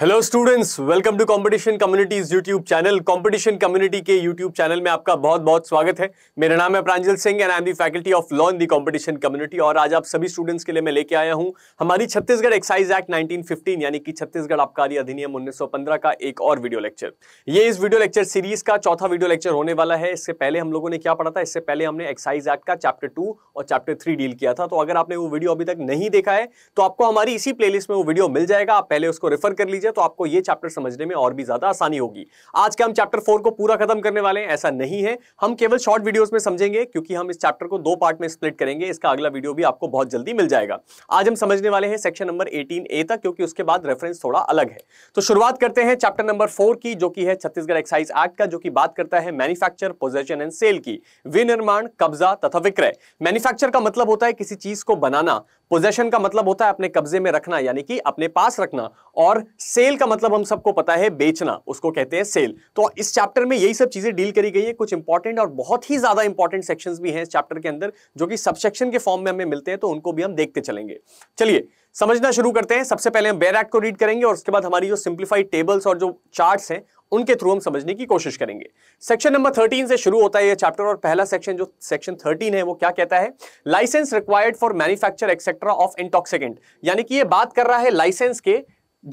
Hello students welcome to competition communities YouTube channel competition community के YouTube channel में आपका बहुत बहुत स्वागत है मेरा नाम है Pranjal Singh and I am the faculty of law in the competition community और आज आप सभी स्टूडेंट्स के लिए मैं लेके आया हूं हमारी छत्तीसगढ़ एक्साइज एक्ट नाइनटीन यानी कि छत्तीसगढ़ आबकारी अधिनियम उन्नीस का एक और वीडियो लेक्चर ये इस वीडियो लेक्चर सीरीज का चौथा वीडियो लेक्चर होने वाला है इससे पहले हम लोगों ने क्या पढ़ा था इससे पहले हमने एक्साइज एक्ट का चैप्टर टू और चैप्टर थ्री डील किया था तो अगर आपने वो वीडियो अभी तक नहीं देखा है तो आपको हमारी इसी प्ले में वो वीडियो मिल जाएगा आप पहले उसको रेफर कर लीजिए है तो आपको ये चैप्टर समझने में और भी ज्यादा आसानी होगी आज के हम चैप्टर फोर को पूरा खत्म करने वाले हैं ऐसा नहीं है हम केवल शॉर्ट वीडियोस में समझेंगे क्योंकि हम इस चैप्टर को दो पार्ट में स्प्लिट करेंगे इसका अगला वीडियो भी आपको बहुत जल्दी मिल जाएगा आज हम समझने वाले हैं सेक्शन नंबर एटीन ए तक क्योंकि उसके बाद रेफरेंस थोड़ा अलग है तो शुरुआत करते हैं चैप्टर नंबर फोर की जो की है छत्तीसगढ़ एक्साइज एक्ट का जो की बात करता है मैन्युफैक्चर पोजेशन एंड सेल की विनिर्माण कब्जा तथा विक्रय मैन्युफैक्चर का मतलब होता है किसी चीज को बनाना पोजेशन का मतलब होता है अपने कब्जे में रखना यानी कि अपने पास रखना और सेल का मतलब हम सबको पता है बेचना उसको कहते हैं सेल तो इस चैप्टर में यही सब चीजें डील करी गई है कुछ इंपॉर्टेंट और बहुत ही ज्यादा इंपॉर्टेंट सेक्शन भी हैं इस चैप्टर के अंदर जो कि सबसेक्शन के फॉर्म में हमें मिलते हैं तो उनको भी हम देखते चलेंगे चलिए समझना शुरू करते हैं सबसे पहले हम बेर एक्ट को रीड करेंगे और उसके बाद हमारी जो सिंप्लीफाइड टेबल्स और जो चार्ट्स हैं उनके थ्रू हम समझने की कोशिश करेंगे सेक्शन नंबर 13 से शुरू होता है ये चैप्टर और पहला सेक्शन जो सेक्शन 13 है वो क्या कहता है licence required for manufacture etcetera of intoxicant यानी कि ये बात कर रहा है लाइसेंस के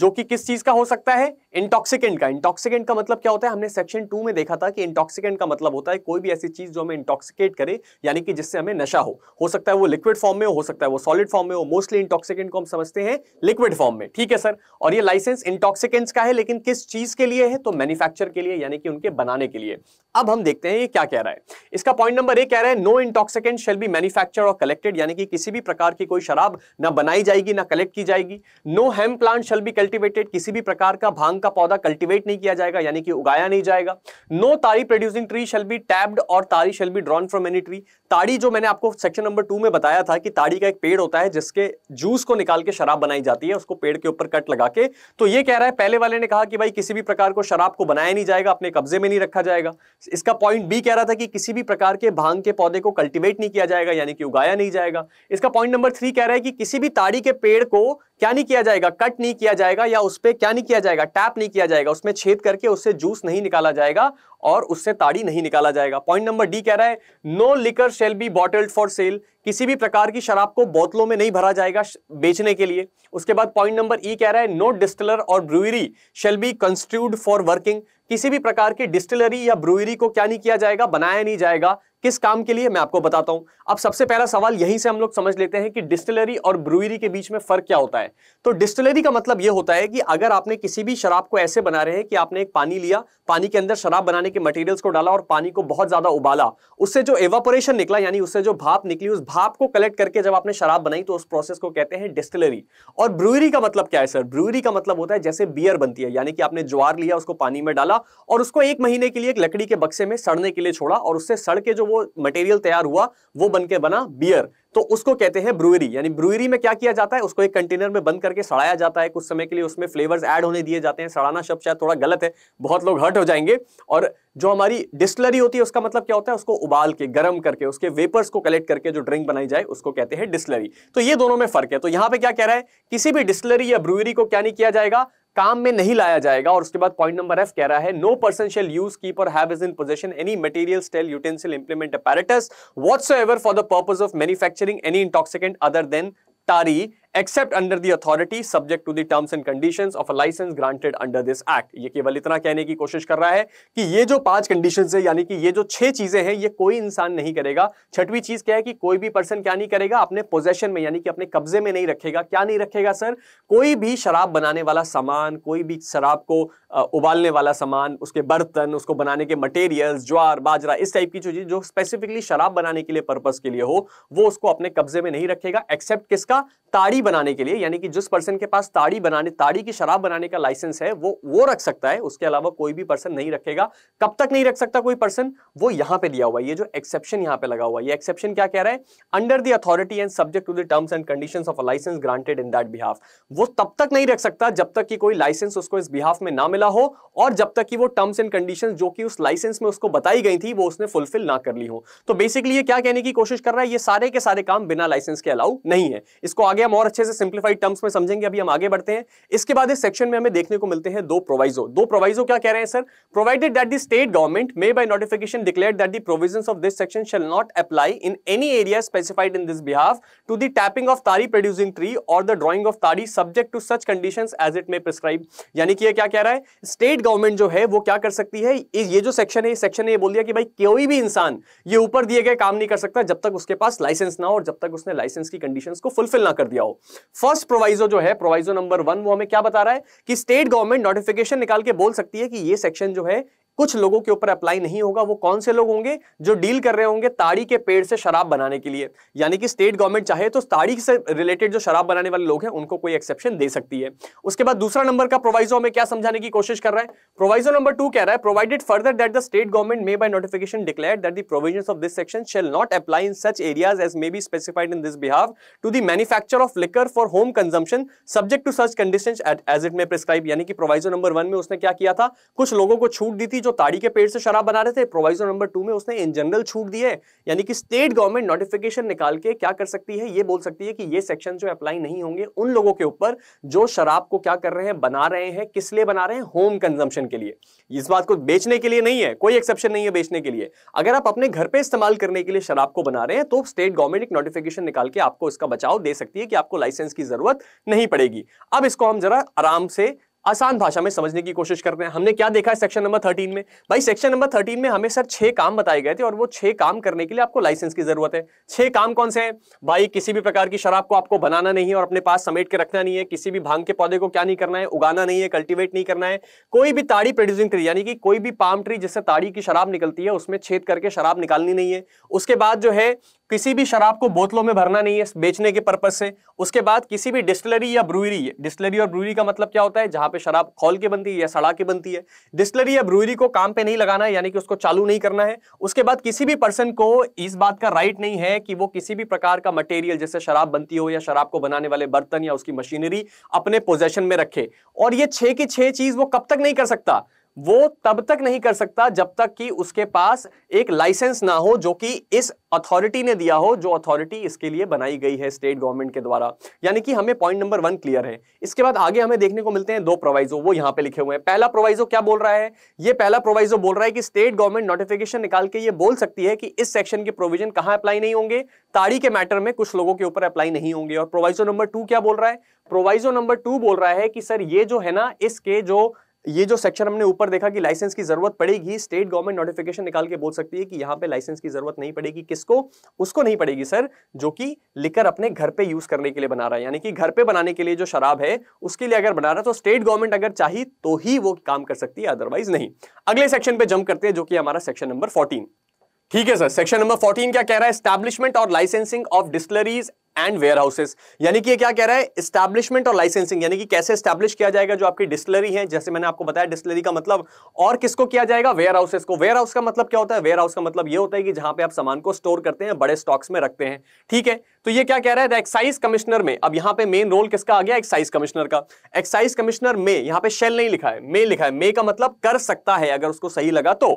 जो कि किस चीज का हो सकता है इंटॉक्सिकेंट का इंटॉक्सिकेंट का मतलब क्या होता है हमने सेक्शन टू में देखा था कि इंटॉक्सिकेंट का मतलब होता है कोई भी ऐसी चीज जो हमें इंटॉक्सिकेट करे यानी कि जिससे हमें नशा हो हो सकता है वो लिक्विड फॉर्म में हो, हो सकता है वो सॉलिड फॉर्म में हो मोस्टली इंटॉक्सिकेंट को हम समझते हैं लिक्विड फॉर्म में ठीक है सर और ये लाइसेंस इंटॉक्सिकेंट्स का है लेकिन किस चीज के लिए है तो मैन्युफैक्चर के लिए यानी कि उनके बनाने के लिए अब हम देखते हैं ये क्या कह रहा है इसका पॉइंट नंबर एक कह रहा है no intoxicant shall be manufacture और कलेक्टेड यानी कि किसी भी प्रकार की कोई शराब ना बनाई जाएगी ना कलेक्ट की जाएगी no hemp plant shall be cultivated किसी भी प्रकार का भांग का पौधा कल्टिवेट नहीं किया जाएगा यानी कि उगाया नहीं जाएगा no tari producing tree shall be tapped और tari shall be drawn from any tree ताड़ी जो मैंने आपको सेक्शन नंबर टू में बताया था कि ताड़ी का एक पेड़ होता है जिसके जूस को निकाल के शराब बनाई जाती है उसको पेड़ के ऊपर कट लगा के तो ये कह रहा है पहले वाले ने कहा कि भाई किसी भी प्रकार को शराब को बनाया नहीं जाएगा अपने कब्जे में नहीं रखा जाएगा इसका पॉइंट बी कह रहा था कि किसी भी प्रकार के भांग के पौधे को कल्टिवेट नहीं किया जाएगा यानी कि उगाया नहीं जाएगा इसका पॉइंट नंबर थ्री कह रहा है कि किसी भी ताड़ी के पेड़ को क्या नहीं किया जाएगा कट नहीं किया जाएगा जाएगा या उस पर क्या नहीं किया जाएगा टैप नहीं किया जाएगा उसमें छेद करके उससे जूस नहीं निकाला जाएगा और उससे ताड़ी नहीं निकाला जाएगा पॉइंट नंबर डी कह रहा है no liquor shall be bottled for sale किसी भी प्रकार की शराब को बोतलों में नहीं भरा जाएगा बेचने के लिए उसके बाद पॉइंट नंबर ई कह रहा है नो डिस्टिलर और brewery shall be constructed for working किसी भी प्रकार की डिस्टिलरी या ब्रुवरी को क्या नहीं किया जाएगा बनाया नहीं जाएगा किस काम के लिए मैं आपको बताता हूं अब सबसे पहला सवाल यहीं से हम लोग समझ लेते हैं कि डिस्टिलरी और ब्रुवरी के बीच में फर्क क्या होता है तो डिस्टिलरी का मतलब यह होता है कि अगर आपने किसी भी शराब को ऐसे बना रहे हैं कि आपने एक पानी लिया पानी के अंदर शराब बनाने के मटेरियल्स को डाला और पानी को बहुत ज्यादा उबाला उससे जो एवापोरेशन निकला यानी उससे जो भाप निकली उस भाप को कलेक्ट करके जब आपने शराब बनाई तो उस प्रोसेस को कहते हैं डिस्टिलरी और ब्रूरी का मतलब क्या है सर ब्रूरी का मतलब होता है जैसे बियर बनती है यानी कि आपने ज्वार लिया उसको पानी में डाला और उसको एक महीने के लिए एक लकड़ी के बक्से में सड़ने के लिए छोड़ा और उससे सड़ के जो वो मटेरियल तैयार हुआ वो बन के बना बियर तो उसको कहते हैं ब्रुएरी यानी ब्रुएरी में क्या किया जाता है उसको एक कंटेनर में बंद करके सड़ाया जाता है कुछ समय के लिए उसमें फ्लेवर्स ऐड होने दिए जाते हैं सड़ाना शब्द शायद थोड़ा गलत है बहुत लोग हर्ट हो जाएंगे और जो हमारी डिस्टलरी होती है उसका मतलब क्या होता है उसको उबाल के गर्म करके उसके वेपर्स को कलेक्ट करके जो ड्रिंक बनाई जाए उसको कहते हैं डिस्टलरी तो ये दोनों में फर्क है तो यहां पर क्या कह रहा है किसी भी डिस्टलरी या ब्रुएरी को क्या नहीं किया जाएगा काम में नहीं लाया जाएगा और उसके बाद पॉइंट नंबर एफ कह रहा है no person shall use keep और have his in possession any material still utensil implement apparatus whatsoever for the purpose of manufacturing any intoxicant other than tari except under the authority subject to the terms and condition of a licence granted under this act ये केवल इतना कहने की कोशिश कर रहा है कि ये जो पांच कंडीशन है यानी कि ये जो छह चीजें हैं ये कोई इंसान नहीं करेगा छठवीं चीज क्या है कि कोई भी पर्सन क्या नहीं करेगा अपने पोजेशन में यानी कि अपने कब्जे में नहीं रखेगा क्या नहीं रखेगा सर कोई भी शराब बनाने वाला सामान कोई भी शराब को उबालने वाला सामान उसके बर्तन उसको बनाने के मटेरियल ज्वार बाजरा इस टाइप की चीजें जो स्पेसिफिकली शराब बनाने के लिए पर्पज के लिए हो वो उसको अपने कब्जे में नहीं रखेगा एक्सेप्ट किसका ताड़ी ताड़ी बनाने के लिए यानी कि जिस पर्सन के पास ताड़ी बनाने ताड़ी की शराब बनाने का लाइसेंस है वो वो रख सकता है उसके अलावा कोई भी पर्सन नहीं रखेगा कब तक नहीं रख सकता कोई पर्सन वो यहां पे दिया हुआ ये जो एक्सेप्शन यहां पे लगा हुआ ये एक्सेप्शन क्या कह रहा है under the authority and subject to the terms and condition of a licence granted in that behalf वो तब तक नहीं रख सकता जब तक कि कोई लाइसेंस उसको इस बिहाफ में ना मिला हो और जब तक कि वो टर्म्स एंड कंडीशन जो कि उस लाइसेंस में उसको बताई गई थी वो उसने फुलफिल ना कर ली हो तो बेसिकली ये क्या कहने की कोशिश कर रहा है ये सारे के सारे काम बिना लाइसेंस के अलाउ नहीं है इसको आगे हम और अच्छे से सिंप्लीफाइड टर्म्स में समझेंगे अभी हम आगे बढ़ते हैं इसके बाद इस सेक्शन में हमें देखने को मिलते हैं दो प्रोवाइजो दो प्रोवाइजो क्या कह रहे हैं sir provided that the state government may by notification declare that the provisions of this section shall not apply in any area specified in this behalf to the tapping of tari producing tree और the drawing of tari subject to such condition as it may prescribe यानी कि यह क्या कह रहा है state government जो है वो क्या कर सकती है ये जो सेक्शन है सेक्शन ने ये बोल दिया कि भाई कोई भी इंसान ये ऊपर दिए गए काम नहीं कर सकता जब तक उसके पास लाइसेंस ना हो और जब तक उसने लाइसेंस की कंडीशंस को फुलफिल ना कर दिया हो फर्स्ट प्रोवाइजो जो है प्रोवाइजो नंबर वन वो हमें क्या बता रहा है कि स्टेट गवर्नमेंट नोटिफिकेशन निकाल के बोल सकती है कि ये सेक्शन जो है कुछ लोगों के ऊपर अप्लाई नहीं होगा वो कौन से लोग होंगे जो डील कर रहे होंगे ताड़ी के पेड़ से शराब बनाने के लिए यानी कि स्टेट गवर्नमेंट चाहे तो ताड़ी से रिलेटेड जो शराब बनाने वाले लोग हैं उनको कोई एक्सेप्शन दे सकती है उसके बाद दूसरा नंबर का प्रोवाइजो हमें क्या समझाने की कोशिश कर रहा है प्रोवाइजो नंबर टू कह रहा है provided further that the state government may by notification declare that the provision of this section shall not apply in such areas as may be specified in this behalf to the manufacture of liquor for home consumption subject to such condition as it may prescribe यानी कि proviso number one में उसने क्या किया था कुछ लोगों को छूट दी थी जो ताड़ी के पेड़ से शराब बना रहे थे प्रोवाइजर नंबर टू में उसने इन जनरल छूट दी है यानी कि स्टेट गवर्नमेंट नोटिफिकेशन निकाल के क्या कर सकती है ये बोल सकती है कि ये सेक्शन जो अप्लाई नहीं होंगे उन लोगों के ऊपर जो शराब को क्या कर रहे हैं बना रहे हैं किस लिए बना रहे हैं होम कंजम्पशन के लिए इस बात को बेचने के लिए नहीं है कोई एक्सेप्शन नहीं है बेचने के लिए अगर आप अपने घर पर इस्तेमाल करने के लिए शराब को बना रहे हैं तो स्टेट गवर्नमेंट एक नोटिफिकेशन निकाल के आपको इसका बचाव दे सकती है कि आपको लाइसेंस की जरूरत नहीं पड़ेगी अब इसको हम जरा आराम से आसान भाषा में समझने की कोशिश करते हैं हमने क्या देखा है सेक्शन नंबर थर्टीन में भाई सेक्शन नंबर थर्टीन में हमें सर छह काम बताए गए थे और वो छह काम करने के लिए आपको लाइसेंस की जरूरत है छह काम कौन से हैं भाई किसी भी प्रकार की शराब को आपको बनाना नहीं है और अपने पास समेट के रखना नहीं है किसी भी भांग के पौधे को क्या नहीं करना है उगाना नहीं है कल्टिवेट नहीं करना है कोई भी ताड़ी प्रोड्यूसिंग ट्री यानी कि कोई भी पाम ट्री जिससे ताड़ी की शराब निकलती है उसमें छेद करके शराब निकालनी नहीं है उसके बाद जो है किसी भी शराब को बोतलों में भरना नहीं है बेचने के पर्पज से उसके बाद किसी भी डिस्टलरी या ब्रूरी डिस्टलरी और ब्रूरी का मतलब क्या होता है जहां पे शराब खोल के बनती है या सड़ा के बनती है डिस्टलरी या ब्रूरी को काम पे नहीं लगाना है यानी कि उसको चालू नहीं करना है उसके बाद किसी भी पर्सन को इस बात का राइट नहीं है कि वो किसी भी प्रकार का मटेरियल जैसे शराब बनती हो या शराब को बनाने वाले बर्तन या उसकी मशीनरी अपने पोजेशन में रखे और ये छह की छह चीज वो कब तक नहीं कर सकता वो तब तक नहीं कर सकता जब तक कि उसके पास एक लाइसेंस ना हो जो कि इस अथॉरिटी ने दिया हो जो अथॉरिटी इसके लिए बनाई गई है स्टेट गवर्नमेंट के द्वारा यानी कि हमें पॉइंट नंबर वन क्लियर है इसके बाद आगे हमें देखने को मिलते हैं दो प्रोवाइजो वो यहां पे लिखे हुए हैं पहला प्रोवाइजो क्या बोल रहा है ये पहला प्रोवाइजो बोल रहा है कि स्टेट गवर्नमेंट नोटिफिकेशन निकाल के ये बोल सकती है कि इस सेक्शन के प्रोविजन कहां अप्लाई नहीं होंगे ताड़ी के मैटर में कुछ लोगों के ऊपर अप्लाई नहीं होंगे और प्रोवाइजो नंबर टू क्या बोल रहा है प्रोवाइजो नंबर टू बोल रहा है कि सर ये जो है ना इसके जो ये जो सेक्शन हमने ऊपर देखा कि लाइसेंस की जरूरत पड़ेगी स्टेट गवर्नमेंट नोटिफिकेशन निकाल के बोल सकती है कि यहाँ पे लाइसेंस की जरूरत नहीं पड़ेगी किसको उसको नहीं पड़ेगी सर जो कि लिकर अपने घर पे यूज करने के लिए बना रहा है यानी कि घर पे बनाने के लिए जो शराब है उसके लिए अगर बना रहा है तो स्टेट गवर्नमेंट अगर चाहिए तो ही वो काम कर सकती है अदरवाइज नहीं अगले सेक्शन पे जम करते हैं जो कि हमारा सेक्शन नंबर फोर्टीन ठीक है सर सेक्शन नंबर 14 क्या कह रहा है स्टैब्लिशमेंट और licensing of distilleries and warehouses यानी कि ये क्या कह रहा है स्टैब्लिशमेंट और लाइसेंसिंग यानी कि कैसे स्टैब्लिश किया जाएगा जो आपकी डिस्टलरी है जैसे मैंने आपको बताया डिस्टलरी का मतलब और किसको किया जाएगा वेयर हाउसेस को वेयर हाउस का मतलब क्या होता है वेयर हाउस का मतलब ये होता है कि जहां पे आप सामान को स्टोर करते हैं बड़े स्टॉक्स में रखते हैं ठीक है तो ये क्या कह रहा है एक्साइज कमिश्नर में अब यहाँ पे मेन रोल किसका आ गया एक्साइज कमिश्नर का एक्साइज कमिश्नर में यहाँ पे शेल नहीं लिखा है मे लिखा है मे का मतलब कर सकता है अगर उसको सही लगा तो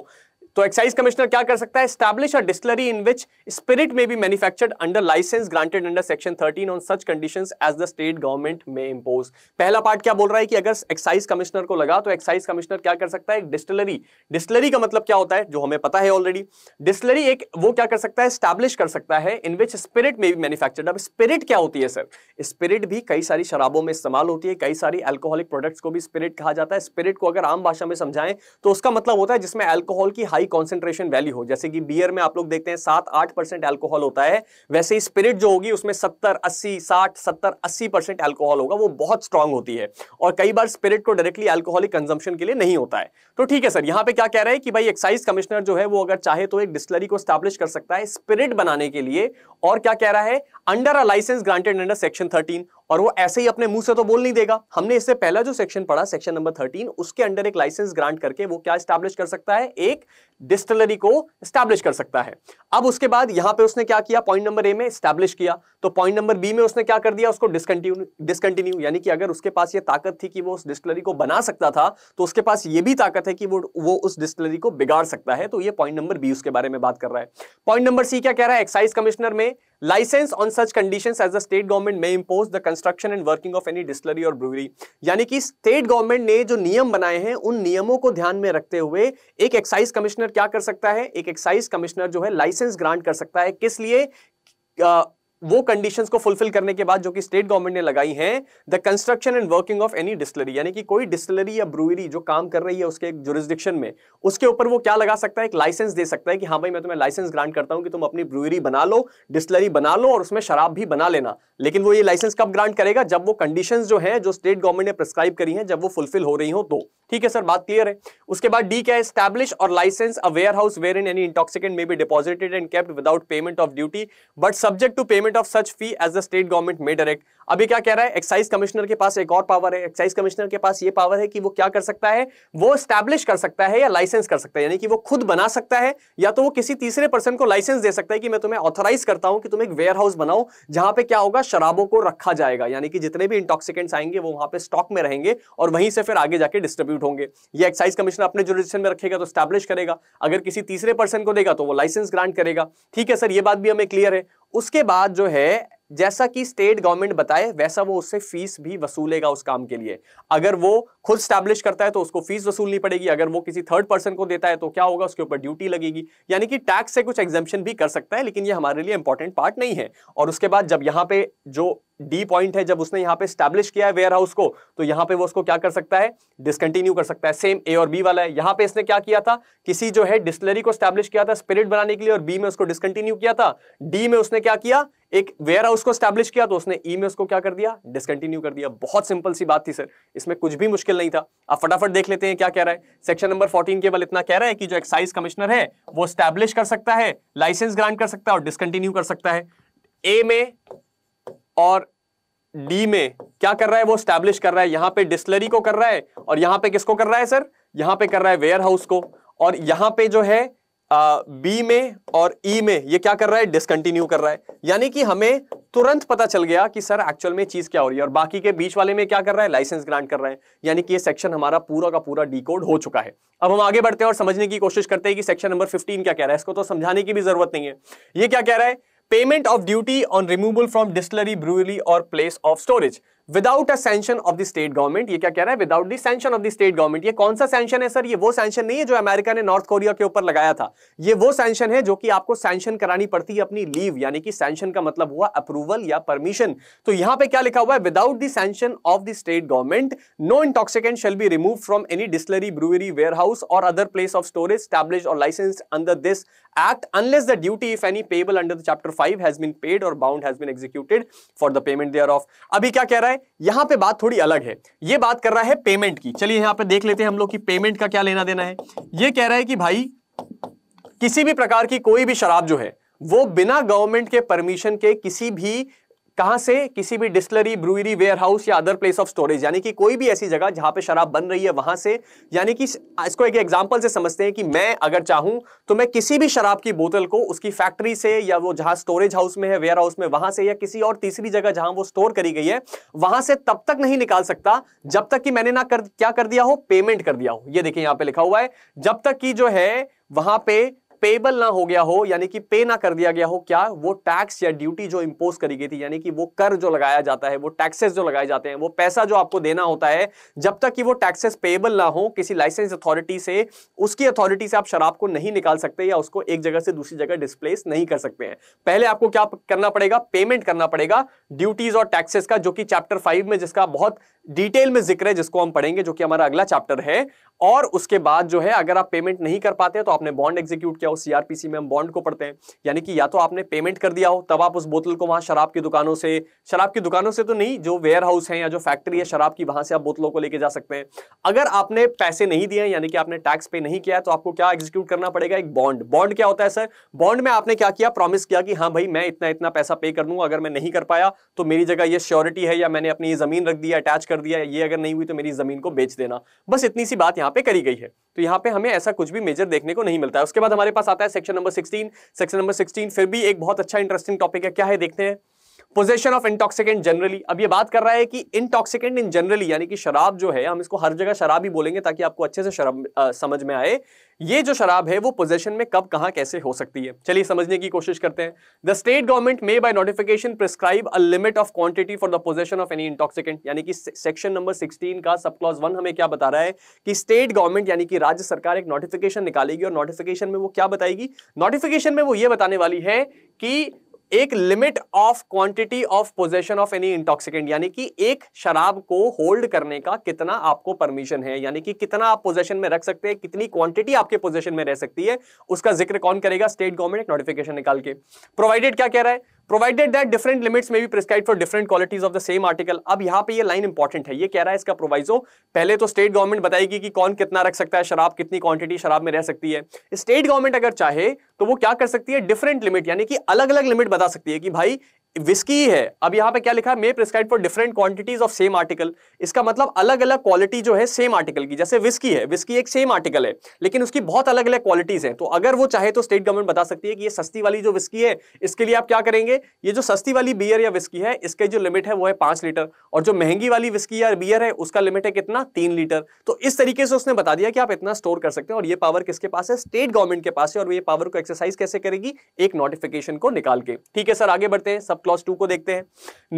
तो एक्साइज कमिश्नर क्या कर सकता है establish a distillery in which spirit may be manufactured under licence granted under section 13 on such conditions as the state government may impose पहला पार्ट क्या बोल रहा है कि अगर एक्साइज कमिश्नर को लगा तो एक्साइज कमिश्नर क्या कर सकता है डिस्टलरी डिस्टलरी का मतलब क्या होता है जो हमें पता है ऑलरेडी डिस्टलरी एक वो क्या कर सकता है स्टैब्लिश कर सकता है in which spirit may be manufactured अब स्पिरिट क्या होती है सर स्पिरिट भी कई सारी शराबों में इस्तेमाल होती है कई सारी एल्कोहलिक प्रोडक्ट्स को भी स्पिरिट कहा जाता है स्पिरिट को अगर आम भाषा में समझाएं तो उसका मतलब होता है जिसमें एल्कोहल की हाई हाई कॉन्सेंट्रेशन वैल्यू हो जैसे कि बियर में आप लोग देखते हैं सात आठ परसेंट एल्कोहल होता है वैसे ही स्पिरिट जो होगी उसमें सत्तर अस्सी साठ सत्तर अस्सी परसेंट एल्कोहल होगा वो बहुत स्ट्रांग होती है और कई बार स्पिरिट को डायरेक्टली एल्कोहलिक कंजम्पन के लिए नहीं होता है तो ठीक है सर यहाँ पे क्या कह रहे हैं कि भाई एक्साइज कमिश्नर जो है वो अगर चाहे तो एक डिस्टलरी को स्टैब्लिश कर सकता है स्पिरिट बनाने के लिए और क्या कह रहा है under a licence granted under section thirteen और वो ऐसे ही अपने मुंह से तो बोल नहीं देगा हमने इससे पहला जो सेक्शन पढ़ा सेक्शन नंबर थर्टीन उसके अंडर एक लाइसेंस ग्रांट करके वो क्या स्टैब्लिश कर सकता है एक डिस्टिलरी को स्टैब्लिश कर सकता है अब उसके बाद यहां पे उसने क्या किया पॉइंट नंबर ए में स्टैब्लिश किया तो पॉइंट नंबर बी में उसने क्या कर दिया उसको डिसकंटिन्यू डिसकंटिन्यू यानी कि अगर उसके पास ये ताकत थी कि वो उस डिस्टिलरी को बना सकता था तो उसके पास ये भी ताकत है कि वो वो उस डिस्टिलरी को बिगाड़ सकता है तो ये पॉइंट नंबर बी उसके बारे में बात कर रहा है पॉइंट नंबर सी क्या कह रहा है excise commissioner may licence on such condition as the state government may impose the construction and working of any distillery और ब्रूवरी यानी कि स्टेट गवर्नमेंट ने जो नियम बनाए हैं उन नियमों को ध्यान में रखते हुए एक एक्साइज कमिश्नर क्या कर सकता है एक एक्साइज कमिश्नर जो है लाइसेंस ग्रांट कर सकता है किस लिए वो कंडीशंस को फुलफिल करने के बाद जो कि स्टेट गवर्नमेंट ने लगाई हैं the construction and working of any distillery यानी कि कोई डिस्टलरी या ब्रूवरी जो काम कर रही है उसके जुरिस्डिक्शन में उसके ऊपर वो क्या लगा सकता है एक लाइसेंस दे सकता है कि हाँ भाई मैं तुम्हें लाइसेंस ग्रांट करता हूं कि तुम अपनी ब्रूवरी बना लो डिस्टलरी बना लो और उसमें शराब भी बना लेना लेकिन वो ये लाइसेंस कब ग्रांट करेगा जब वो कंडीशन जो है जो स्टेट गवर्नमेंट ने प्रिस्क्राइब करी है जब वो फुलफिल हो रही हो तो ठीक है सर बात क्लियर है उसके बाद डी क्या है स्टैब्लिश और licence a warehouse wherein any intoxicant may be deposited and kept without payment of duty but subject to payment of such fee as the state government may direct अभी क्या कह रहा है excise commissioner के पास एक और power है excise commissioner के पास ये पावर है कि वो क्या कर सकता है वो स्टैब्लिश कर सकता है या लाइसेंस कर सकता है यानी कि वो खुद बना सकता है या तो वो किसी तीसरे पर्सन को लाइसेंस दे सकता है कि मैं तुम्हें ऑथराइज करता हूं कि तुम एक वेयर हाउस बनाओ जहां पे क्या होगा शराबों को रखा जाएगा यानी कि जितने भी इंटॉक्सिकेंट्स आएंगे वो वहां पर स्टॉक में रहेंगे और वहीं से फिर आगे जाके डिस्ट्रीब्यूट होंगे ये एक्साइज कमिश्नर अपने जुडिशन में रखेगा तो स्टैब्लिश करेगा अगर किसी तीसरे पर्सन को देगा तो वो लाइसेंस ग्रांट करेगा ठीक है सर ये बात भी हमें क्लियर है उसके बाद जो है जैसा कि स्टेट गवर्नमेंट बताए वैसा वो उससे फीस भी वसूलेगा उस काम के लिए अगर वो खुद स्टैब्लिश करता है तो उसको फीस वसूलनी पड़ेगी अगर वो किसी थर्ड पर्सन को देता है तो क्या होगा उसके ऊपर ड्यूटी लगेगी यानी कि टैक्स से कुछ एग्जामेशन भी कर सकता है लेकिन ये हमारे लिए इंपॉर्टेंट पार्ट नहीं है और उसके बाद जब यहाँ पे जो डी पॉइंट है जब उसने यहाँ पे स्टैब्लिश किया है वेयर हाउस को तो यहाँ पे वो उसको क्या कर सकता है डिसकंटिन्यू कर सकता है सेम ए और बी वाला है यहाँ पे इसने क्या किया था किसी जो है डिस्लरी को स्टैब्लिश किया था स्पिरिट बनाने के लिए और बी में उसको डिसकंटिन्यू किया था डी में उसने क्या किया एक वेयर हाउस को स्टैब्लिश किया तो उसने ई e में उसको क्या कर दिया डिसकंटिन्यू कर दिया बहुत सिंपल सी बात थी सर इसमें कुछ भी मुश्किल मुश्किल नहीं था आप फटाफट देख लेते हैं क्या कह रहा है सेक्शन नंबर 14 केवल इतना कह रहा है कि जो एक्साइज कमिश्नर है वो स्टैब्लिश कर सकता है लाइसेंस ग्रांट कर सकता है और डिसकंटिन्यू कर सकता है ए में और डी में क्या कर रहा है वो स्टैब्लिश कर रहा है यहां पे डिस्लरी को कर रहा है और यहां पे किसको कर रहा है सर यहां पे कर रहा है वेयर हाउस को और यहां पे जो है बी में और ई e में ये क्या कर रहा है डिसकंटिन्यू कर रहा है यानी कि हमें तुरंत पता चल गया कि सर एक्चुअल में चीज क्या हो रही है और बाकी के बीच वाले में क्या कर रहा है लाइसेंस ग्रांट कर रहे हैं यानी कि ये सेक्शन हमारा पूरा का पूरा डी हो चुका है अब हम आगे बढ़ते हैं और समझने की कोशिश करते हैं कि सेक्शन नंबर फिफ्टीन क्या कह रहा है इसको तो समझाने की भी जरूरत नहीं है ये क्या कह रहा है payment of duty on removal from distillery brewery और place of storage without a sanction of the state government ये क्या कह रहा है without the sanction of the state government ये कौन सा सेंशन है सर ये वो सेंशन नहीं है जो अमेरिका ने नॉर्थ कोरिया के ऊपर लगाया था ये वो सेंशन है जो कि आपको सेंशन करानी पड़ती है अपनी लीव यानी कि सेंशन का मतलब हुआ अप्रूवल या परमिशन तो यहां पे क्या लिखा हुआ है without the sanction of the state government no intoxicant shall be remove from any distillery brewery warehouse और other place of storage establish और licence under this act unless the duty if any payable under the chapter five has been paid और bond has been executed for the payment thereof अभी क्या कह रहा है है यहां पे बात थोड़ी अलग है ये बात कर रहा है पेमेंट की चलिए यहां पे देख लेते हैं हम लोग की पेमेंट का क्या लेना देना है ये कह रहा है कि भाई किसी भी प्रकार की कोई भी शराब जो है वो बिना गवर्नमेंट के परमिशन के किसी भी कहां से किसी भी डिस्टलरी ब्रूरी वेयर हाउस या अदर प्लेस ऑफ स्टोरेज यानी कि कोई भी ऐसी जगह जहां पे शराब बन रही है वहां से यानी कि इसको एक एग्जांपल से समझते हैं कि मैं अगर चाहूं तो मैं किसी भी शराब की बोतल को उसकी फैक्ट्री से या वो जहां स्टोरेज हाउस में है वेयर हाउस में वहां से या किसी और तीसरी जगह जहां वो स्टोर करी गई है वहां से तब तक नहीं निकाल सकता जब तक कि मैंने ना कर क्या कर दिया हो पेमेंट कर दिया हो ये देखिए यहां पे लिखा हुआ है जब तक कि जो है वहां पे पेबल ना हो गया हो यानी कि पे ना कर दिया गया हो क्या वो टैक्स या ड्यूटी जो इंपोज करी गई थी यानी कि वो कर जो लगाया जाता है वो टैक्सेस जो लगाए जाते हैं वो पैसा जो आपको देना होता है जब तक कि वो टैक्सेस पेबल ना हो किसी लाइसेंस अथॉरिटी से उसकी अथॉरिटी से आप शराब को नहीं निकाल सकते या उसको एक जगह से दूसरी जगह डिस्प्लेस नहीं कर सकते हैं पहले आपको क्या करना पड़ेगा पेमेंट करना पड़ेगा ड्यूटीज और टैक्सेस का जो कि चैप्टर फाइव में जिसका बहुत डिटेल में जिक्र है जिसको हम पढ़ेंगे जो कि हमारा अगला चैप्टर है और उसके बाद जो है अगर आप पेमेंट नहीं कर पाते तो आपने बॉन्ड एग्जीक्यूट किया हो सीआरपीसी में हम बॉन्ड को पढ़ते हैं यानी कि या तो आपने पेमेंट कर दिया हो तब आप उस बोतल को वहां शराब की दुकानों से शराब की दुकानों से तो नहीं जो वेयर हाउस है या जो फैक्ट्री है शराब की वहां से आप बोतलों को लेके जा सकते हैं अगर आपने पैसे नहीं दिए यानी कि आपने टैक्स पे नहीं किया तो आपको क्या एग्जीक्यूट करना पड़ेगा एक बॉन्ड बॉन्ड क्या होता है सर बॉन्ड में आपने क्या किया प्रॉमिस किया कि हाँ भाई मैं इतना इतना पैसा पे कर दूंगा अगर मैं नहीं कर पाया तो मेरी जगह ये श्योरिटी है या मैंने अपनी जमीन रख दिया अटैच कर दिया ये अगर नहीं हुई तो मेरी जमीन को बेच देना बस इतनी सी बात यहाँ पे करी गई है तो यहाँ पे हमें ऐसा कुछ भी मेजर देखने को नहीं मिलता है उसके बाद हमारे पास आता है section number sixteen section number sixteen फिर भी एक बहुत अच्छा इंटरेस्टिंग टॉपिक है क्या है देखते हैं पोजेशन ऑफ इंटॉक्सिकेंट जनरली अब ये बात कर रहा है कि इंटॉक्सिकेंट इन जनरली यानी कि शराब जो है हम इसको हर जगह शराब ही बोलेंगे ताकि आपको अच्छे से शराब समझ में आए ये जो शराब है वो पोजेशन में कब कहाँ कैसे हो सकती है चलिए समझने की कोशिश करते हैं the state government may by notification prescribe a limit of quantity for the possession of any intoxicant यानी कि सेक्शन नंबर 16 का सब क्लॉज वन हमें क्या बता रहा है कि स्टेट गवर्नमेंट यानी कि राज्य सरकार एक नोटिफिकेशन निकालेगी और नोटिफिकेशन में वो क्या बताएगी नोटिफिकेशन में वो ये बताने वाली है कि एक limit of quantity of possession of any intoxicant यानी कि एक शराब को होल्ड करने का कितना आपको परमिशन है यानी कि कितना आप पोजेशन में रख सकते हैं कितनी क्वांटिटी आपके पोजेशन में रह सकती है उसका जिक्र कौन करेगा स्टेट गवर्नमेंट नोटिफिकेशन निकाल के प्रोवाइडेड क्या कह रहा है प्रोवाइडेड दैट डिफरेंट लिमिट्स में भी prescribe for different qualities of the same article अब यहाँ पे ये लाइन इंपॉर्टेंट है ये कह रहा है इसका प्रोवाइजो पहले तो स्टेट गवर्नमेंट बताएगी कि कौन कितना रख सकता है शराब कितनी क्वांटिटी शराब में रह सकती है स्टेट गवर्नमेंट अगर चाहे तो वो क्या कर सकती है डिफरेंट लिमिट यानी कि अलग अलग लिमिट बता सकती है कि भाई विस्की है अब यहां पे क्या लिखा है may prescribe for different quantities of same article इसका मतलब अलग अलग क्वालिटी जो है सेम आर्टिकल की जैसे विस्की है विस्की एक सेम आर्टिकल है लेकिन उसकी बहुत अलग अलग क्वालिटीज हैं तो अगर वो चाहे तो स्टेट गवर्नमेंट बता सकती है कि ये सस्ती वाली जो विस्की है इसके लिए आप क्या करेंगे ये जो सस्ती वाली बियर या विस्की है इसके जो लिमिट है वो है पांच लीटर और जो महंगी वाली विस्की या बियर है उसका लिमिट है कितना तीन लीटर तो इस तरीके से उसने बता दिया कि आप इतना स्टोर कर सकते हैं और ये पावर किसके पास है स्टेट गवर्नमेंट के पास है और ये पावर को एक्सरसाइज कैसे करेगी एक नोटिफिकेशन को निकाल के ठीक है सर आगे बढ़ते हैं सब क्लॉज टू को देखते हैं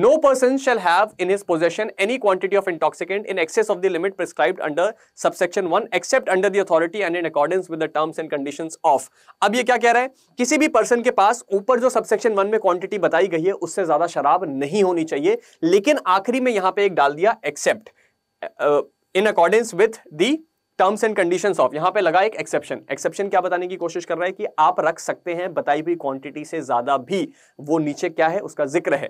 no person shall have in his possession any quantity of intoxicant in excess of the limit prescribe under subsection one except under the authority and in according with the terms and condition of अब ये क्या कह रहा है किसी भी person के पास ऊपर जो सबसेक्शन वन में क्वांटिटी बताई गई है उससे ज्यादा शराब नहीं होनी चाहिए लेकिन आखिरी में यहां पे एक डाल दिया except in according with the terms and condition of यहां पे लगा एक एक्सेप्शन एक्सेप्शन क्या बताने की कोशिश कर रहा है कि आप रख सकते हैं बताई हुई क्वांटिटी से ज्यादा भी वो नीचे क्या है उसका जिक्र है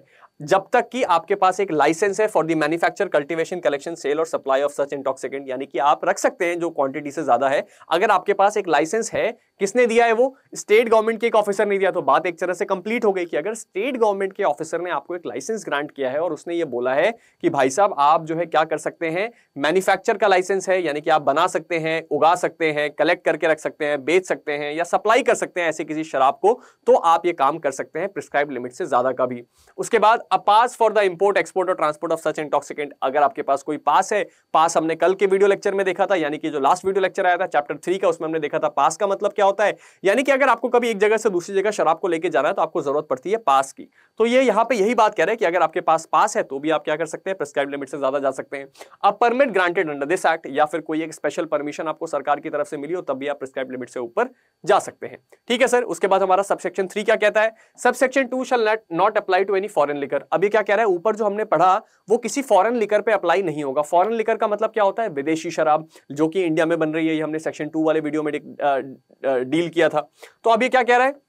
जब तक कि आपके पास एक लाइसेंस है for the manufacture cultivation collection sale और सप्लाई ऑफ सच इंटॉक्सिकेंट यानी कि आप रख सकते हैं जो क्वांटिटी से ज्यादा है अगर आपके पास एक लाइसेंस है किसने दिया है वो स्टेट गवर्नमेंट के एक ऑफिसर ने दिया तो बात एक तरह से कंप्लीट हो गई कि अगर स्टेट गवर्नमेंट के ऑफिसर ने आपको एक लाइसेंस ग्रांट किया है और उसने ये बोला है कि भाई साहब आप जो है क्या कर सकते हैं मैन्युफैक्चर का लाइसेंस है यानी कि आप बना सकते हैं उगा सकते हैं कलेक्ट करके रख सकते हैं बेच सकते हैं या सप्लाई कर सकते हैं ऐसे किसी शराब को तो आप ये काम कर सकते हैं प्रिस्क्राइब लिमिट से ज्यादा का भी उसके बाद a pass for the import export और ट्रांसपोर्ट ऑफ सच इंटॉक्सिकेंट अगर आपके पास कोई पास है पास हमने कल के वीडियो लेक्चर में देखा था यानी कि जो लास्ट वीडियो लेक्चर आया था चैप्टर थ्री का उसमें हमने देखा था पास का मतलब क्या क्या होता है यानी कि अगर आपको कभी एक जगह से दूसरी जगह शराब को लेकर जाना है तो आपको जरूरत पड़ती है पास की तो ये यहाँ पे यही बात कह रहे हैं कि अगर आपके पास पास है तो भी आप क्या कर सकते हैं प्रिस्क्राइब लिमिट से ज्यादा जा सकते हैं अब permit granted under this act या फिर कोई एक स्पेशल परमिशन आपको सरकार की तरफ से मिली हो तब भी आप प्रिस्क्राइब लिमिट से ऊपर जा सकते हैं ठीक है सर उसके बाद हमारा सबसेक्शन थ्री क्या कहता है subsection two shall not apply to any foreign liquor अभी क्या कह रहा है ऊपर जो हमने पढ़ा वो किसी फॉरन लिकर पर अप्लाई नहीं होगा फॉरन लिकर का मतलब क्या होता है विदेशी शराब जो कि इंडिया में बन रही है ये हमने सेक्शन टू वाले वीडियो में डील किया था तो अब ये क्या कह रहा है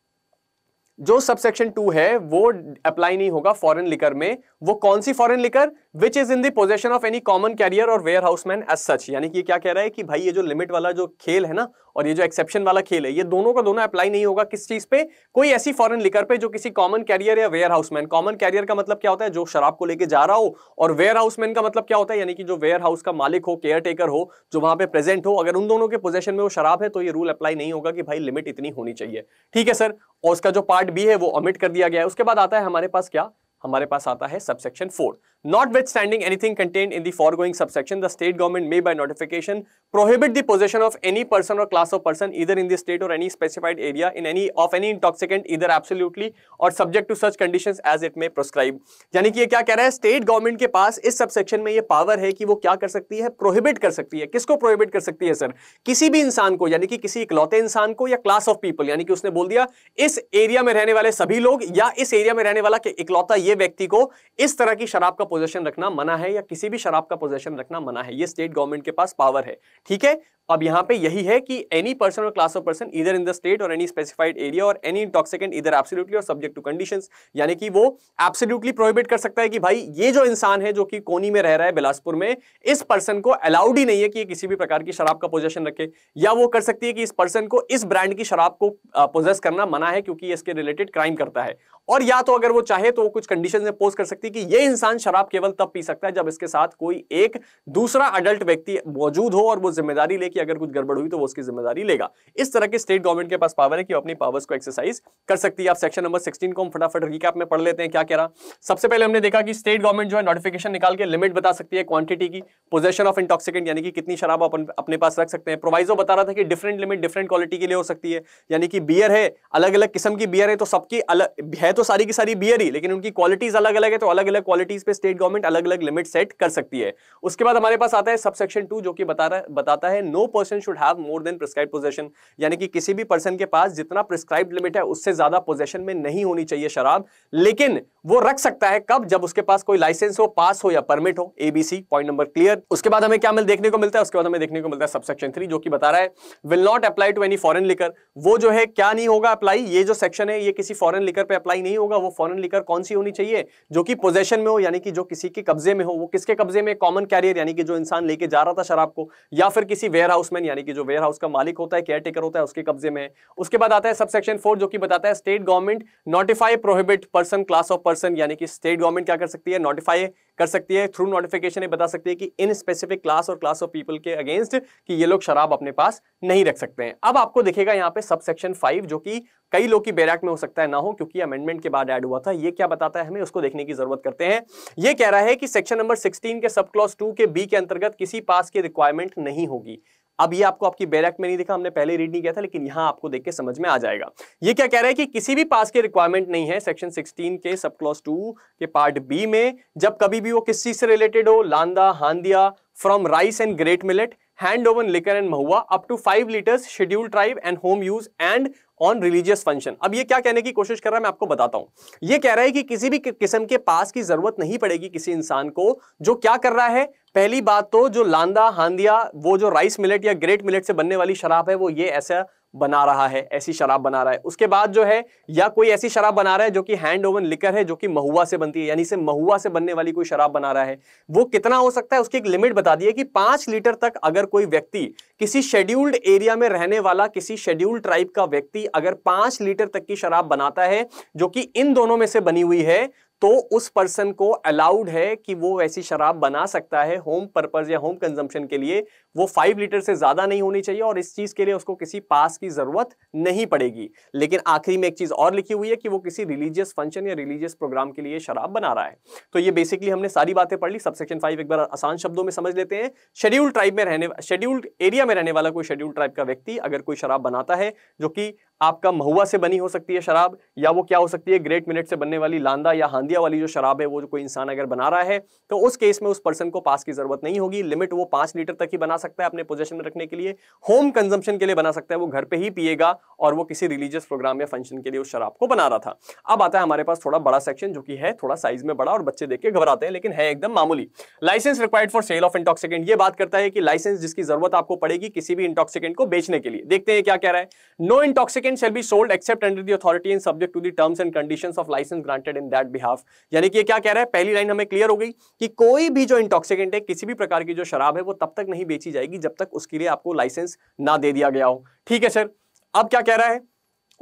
जो सबसेक्शन टू है वो अप्लाई नहीं होगा फॉरेन लिकर में वो कौन सी foreign liquor which is in दोजेशन possession of any common carrier और वेयर हाउसमैन एज सच यानी कि क्या कह रहा है कि भाई ये जो लिमिट वाला जो खेल है ना और ये जो एक्सेप्शन वाला खेल है ये दोनों का दोनों अप्लाई नहीं होगा किस चीज पे कोई ऐसी फॉरन लिकर पे जो किसी कॉमन कैरियर या वेयर हाउसमैन कॉमन कैरियर का मतलब क्या होता है जो शराब को लेकर जा रहा हो और वेयर हाउसमैन का मतलब क्या होता है यानी कि जो वेयर हाउस का मालिक हो केयर टेकर हो जो वहां पर प्रेजेंट हो अगर उन दोनों के पोजेशन में वो शराब है तो ये रूल अप्लाई नहीं होगा कि भाई लिमिट इतनी होनी चाहिए ठीक है सर और उसका जो पार्ट बी है वो अमिट कर दिया गया है उसके बाद आता है हमारे पास क्या हमारे पास आता है subsection four notwithstanding anything contained in the going subsection the state government may by notification prohibit the possession of any person और class of person either in the state और any specified area in any of any intoxicant either absolutely और subject to such condition as it may proscribe यानी कि ये क्या कह रहा है स्टेट गवर्नमेंट के पास इस सबसेक्शन में ये पावर है कि वो क्या कर सकती है प्रोहिबिट कर सकती है किसको प्रोहिबिट कर सकती है सर किसी भी इंसान को यानी कि किसी इकलौते इंसान को या क्लास ऑफ पीपल यानी कि उसने बोल दिया इस एरिया में रहने वाले सभी लोग या इस एरिया में रहने वाला इकलौता ये ये व्यक्ति को इस तरह की शराब का पोजेशन रखना मना है या किसी भी शराब का पोजेशन रखना मना है ये स्टेट गवर्नमेंट के पास पावर है ठीक है अब यहाँ पे यही है कि एनी पर्सन और class of person either in the state और एनी स्पेसिफाइड एरिया और एनी इंटॉक्सिकेंट इधर एब्सोल्युटली और सब्जेक्ट टू कंडीशंस यानी कि वो एब्सोल्युटली प्रोहिबिट कर सकता है कि भाई ये जो इंसान है जो कि कोनी में रह रहा है बिलासपुर में इस पर्सन को अलाउड ही नहीं है कि ये किसी भी प्रकार की शराब का पोजेशन रखे या वो कर सकती है कि इस पर्सन को इस ब्रांड की शराब को पोजेस करना मना है क्योंकि इसके रिलेटेड क्राइम करता है और या तो अगर वो चाहे तो वो कुछ कंडीशन इम्पोज कर सकती है कि ये इंसान शराब केवल तब पी सकता है जब इसके साथ कोई एक दूसरा अडल्ट व्यक्ति मौजूद हो और वो जिम्मेदारी ले कि अगर कुछ गड़बड़ हुई तो वो उसकी जिम्मेदारी लेगा इस तरह के स्टेट गवर्नमेंट के पास पावर है कि अपनी पावर्स को एक्सरसाइज कर सकती है आप सेक्शन नंबर सिक्सटीन को हम फटाफट रिकैप में पढ़ लेते हैं क्या कह रहा सबसे पहले हमने देखा कि स्टेट गवर्नमेंट जो है नोटिफिकेशन निकाल के लिमिट बता सकती है क्वांटिटी की पोजेशन ऑफ इंटॉक्सिकेंट यानी कि कितनी शराब अपन अपने पास रख सकते हैं प्रोवाइजो बता रहा था कि डिफरेंट लिमिट डिफरेंट क्वालिटी के लिए हो सकती है यानी कि बियर है अलग अलग किस्म की बियर है तो सबकी अलग है तो सारी की सारी बियर ही लेकिन उनकी क्वालिटीज अलग अलग है तो अलग अलग क्वालिटीज पे स्टेट गवर्नमेंट अलग अलग लिमिट सेट कर सकती है उसके बाद हमारे पास आता है सब सेक्शन टू जो कि बता रहा बताता है no person should have more than prescribe possession यानी कि किसी भी पर्सन के पास जितना प्रिस्क्राइब लिमिट है उससे ज्यादा पोजेशन में नहीं होनी चाहिए शराब लेकिन वो रख सकता है कब जब उसके पास कोई लाइसेंस हो पास हो या परमिट हो एबीसी पॉइंट नंबर क्लियर उसके बाद हमें क्या मिल देखने को मिलता है उसके बाद हमें देखने को मिलता है सब सेक्शन थ्री जो कि बता रहा है will not apply to any foreign liquor वो जो है क्या नहीं होगा अप्लाई ये जो सेक्शन है ये किसी फॉरन लिकर पर अप्लाई नहीं होगा वो फॉरन लिकर कौन सी होनी चाहिए जो कि पोजेशन में हो यानी कि जो किसी के कब्जे में हो वो किसके कब्जे में कॉमन कैरियर यानी कि जो इंसान लेके जा रहा था शराब को या फिर किसी वेयर मैन यानी कि जो वेयर हाउस का मालिक होता है केयर टेकर होता है उसके कब्जे में है उसके बाद आता है सबसेक्शन फोर जो कि बताता है state government notify prohibit person class of person यानी कि स्टेट गवर्नमेंट क्या कर सकती है नोटिफाई कर सकती है थ्रू नोटिफिकेशन ये बता सकती है कि इन स्पेसिफिक क्लास और क्लास ऑफ पीपल के अगेंस्ट कि ये लोग शराब अपने पास नहीं रख सकते हैं अब आपको दिखेगा यहाँ पे सब सेक्शन फाइव जो कि कई लोग की बैराक में हो सकता है ना हो क्योंकि अमेंडमेंट के बाद ऐड हुआ था ये क्या बताता है हमें उसको देखने की जरूरत करते हैं ये कह रहा है कि सेक्शन नंबर 16 के सब क्लॉज 2 के बी के अंतर्गत किसी पास की रिक्वायरमेंट नहीं होगी अब ये आपको आपकी एक्ट में नहीं दिखा हमने पहले रीड नहीं किया था लेकिन यहाँ आपको देख के समझ में आ जाएगा ये क्या कह रहा है कि किसी भी पास के रिक्वायरमेंट नहीं है सेक्शन 16 के सब क्लॉस टू के पार्ट बी में जब कभी भी वो किस चीज से रिलेटेड हो landa handia from rice and great millet hand woven liquor and mahua up to five litres schedule tribe and home use and on religious function अब ये क्या कहने की कोशिश कर रहा है मैं आपको बताता हूँ ये कह रहा है कि किसी भी किस्म के पास की जरूरत नहीं पड़ेगी किसी इंसान को जो क्या कर रहा है पहली बात तो जो लांदा हांदिया वो जो राइस मिलेट या ग्रेट मिलेट से बनने वाली शराब है वो ये ऐसा बना रहा है ऐसी शराब बना रहा है उसके बाद जो है या कोई ऐसी शराब बना रहा है जो कि हैंड ओवन लिकर है जो कि महुआ से बनती है यानी से महुआ से बनने वाली कोई शराब बना रहा है वो कितना हो सकता है उसकी एक लिमिट बता दी है कि पांच लीटर तक अगर कोई व्यक्ति किसी शेड्यूल्ड एरिया में रहने वाला किसी शेड्यूल्ड ट्राइब का व्यक्ति अगर पांच लीटर तक की शराब बनाता है जो कि इन दोनों में से बनी हुई है तो उस पर्सन को अलाउड है कि वो वैसी शराब बना सकता है होम पर्पज या होम कंजम्पशन के लिए वो फाइव लीटर से ज़्यादा नहीं होनी चाहिए और इस चीज़ के लिए उसको किसी पास की ज़रूरत नहीं पड़ेगी लेकिन आखिरी में एक चीज़ और लिखी हुई है कि वो किसी रिलीजियस फंक्शन या रिलीजियस प्रोग्राम के लिए शराब बना रहा है तो ये बेसिकली हमने सारी बातें पढ़ ली सबसेक्शन फाइव एक बार आसान शब्दों में समझ लेते हैं शेड्यूल्ड ट्राइब में रहने शेड्यूल्ड एरिया में रहने वाला कोई शेड्यूल्ड ट्राइब का व्यक्ति अगर कोई शराब बनाता है जो कि आपका महुआ से बनी हो सकती है शराब या वो क्या हो सकती है ग्रेट मिनट से बनने वाली लांदा या हांदिया वाली जो शराब है वो जो कोई इंसान अगर बना रहा है तो उस केस में उस पर्सन को पास की जरूरत नहीं होगी लिमिट वो पांच लीटर तक ही बना बना सकता है अपने पोजेशन में रखने के लिए होम कंजम्पशन के लिए बना सकता है वो घर पे ही पिएगा और वो किसी रिलीजियस प्रोग्राम या फंक्शन के लिए उस शराब को बना रहा था अब आता है हमारे पास थोड़ा बड़ा सेक्शन जो कि है थोड़ा साइज में बड़ा और बच्चे देख के घबराते हैं लेकिन है एकदम मामूली licence required for sale of intoxicant ये बात करता है कि लाइसेंस जिसकी जरूरत आपको पड़ेगी किसी भी इंटॉक्सिकेंट को बेचने के लिए देखते हैं क्या कह रहा है no intoxicant shall be sold except under the authority in subject to the terms and condition of licence granted in that behalf यानी कि ये क्या कह रहा है पहली लाइन हमें क्लियर हो गई कि कोई भी जो इंटॉक्सिकेंट है किसी भी प्रकार की जो शराब है वो तब तक नहीं बेची बेची जाएगी जब तक उसके लिए आपको लाइसेंस ना दे दिया गया हो ठीक है सर अब क्या कह रहा है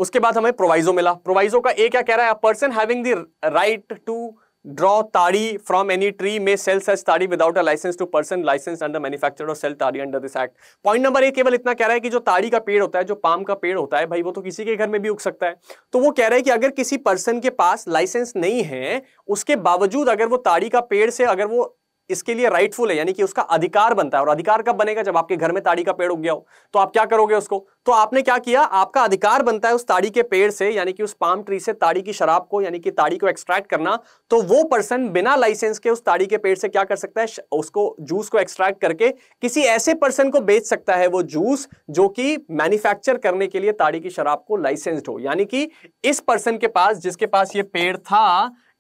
उसके बाद हमें प्रोवाइजो मिला प्रोवाइजो का ए क्या कह रहा है person having the right to draw toddy from any tree may sell such toddy without a licence to person licence under manufacture or sell toddy under this act point number A केवल इतना कह रहा है कि जो ताड़ी का पेड़ होता है जो पाम का पेड़ होता है भाई वो तो किसी के घर में भी उग सकता है तो वो कह रहा है कि अगर किसी पर्सन के पास लाइसेंस नहीं है उसके बावजूद अगर वो ताड़ी का पेड़ से अगर वो इसके लिए राइटफुल है यानी कि उसका अधिकार बनता है और अधिकार कब बनेगा जब आपके घर में ताड़ी का पेड़ उग गया हो तो आप क्या करोगे उसको तो आपने क्या किया आपका अधिकार बनता है उस ताड़ी के पेड़ से यानी कि उस पाम ट्री से ताड़ी की शराब को यानी कि ताड़ी को एक्सट्रैक्ट करना तो वो पर्सन बिना लाइसेंस के उस ताड़ी के पेड़ से क्या कर सकता है उसको जूस को एक्सट्रैक्ट करके किसी ऐसे पर्सन को बेच सकता है वो जूस जो कि मैन्युफैक्चर करने के लिए ताड़ी की शराब को लाइसेंस्ड हो यानी कि इस पर्सन के पास जिसके पास ये पेड़ था